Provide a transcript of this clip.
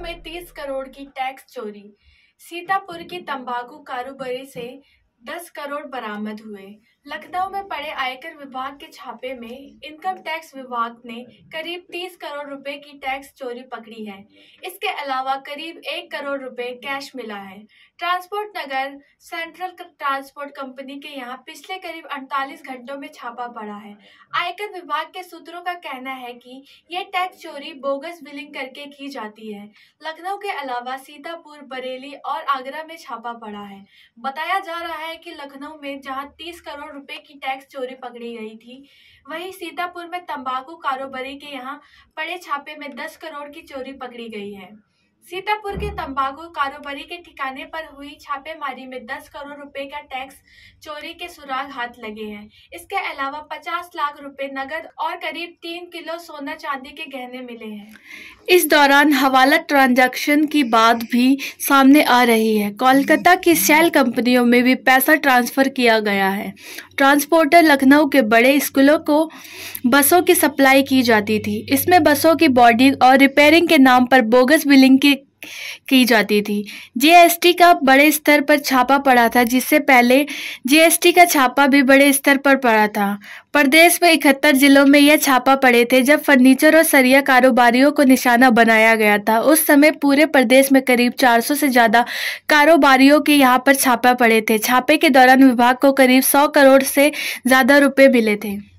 में 30 करोड़ की टैक्स चोरी सीतापुर के तंबाकू कारोबारी से दस करोड़ बरामद हुए लखनऊ में पड़े आयकर विभाग के छापे में इनकम टैक्स विभाग ने करीब तीस करोड़ रुपए की टैक्स चोरी पकड़ी है इसके अलावा करीब एक करोड़ रुपए कैश मिला है transport Nagar central transport company के यहाँ पिछले करीब 48 घंटों में छापा पड़ा है आयकर विभाग के सूत्रों का कहना है कि ये टैक्स चोरी बोगस बिलिंग करके की जाती है लखनऊ के अलावा सीतापुर बरेली और आगरा में छापा पड़ा है बताया जा रहा है है कि लखनऊ में जहां 30 करोड़ रुपए की टैक्स चोरी पकड़ी गई थी वहीं सीतापुर में तंबाकू कारोबारी के यहां पड़े छापे में 10 करोड़ की चोरी पकड़ी गई है सीतापुर के तंबाकू कारोबारी के ठिकाने पर हुई छापेमारी में 10 करोड़ रुपए का टैक्स चोरी के सुराग हाथ लगे हैं इसके अलावा 50 लाख रुपए नगद और करीब तीन किलो सोना चांदी के गहने मिले हैं इस दौरान हवाला ट्रांजैक्शन की बात भी सामने आ रही है कोलकाता की सेल कंपनियों में भी पैसा ट्रांसफर किया गया है ट्रांसपोर्टर लखनऊ के बड़े स्कूलों को बसों की सप्लाई की जाती थी इसमें बसों की बॉडी और रिपेयरिंग के नाम पर बोगस बिलिंग की की जाती थी जीएसटी का बड़े स्तर पर छापा पड़ा था जिससे पहले जीएसटी का छापा भी बड़े स्तर पर पड़ा था प्रदेश में इकहत्तर जिलों में यह छापा पड़े थे जब फर्नीचर और सरिया कारोबारियों को निशाना बनाया गया था उस समय पूरे प्रदेश में करीब 400 से ज़्यादा कारोबारियों के यहाँ पर छापा पड़े थे छापे के दौरान विभाग को करीब 100 करोड़ से ज़्यादा रुपये मिले थे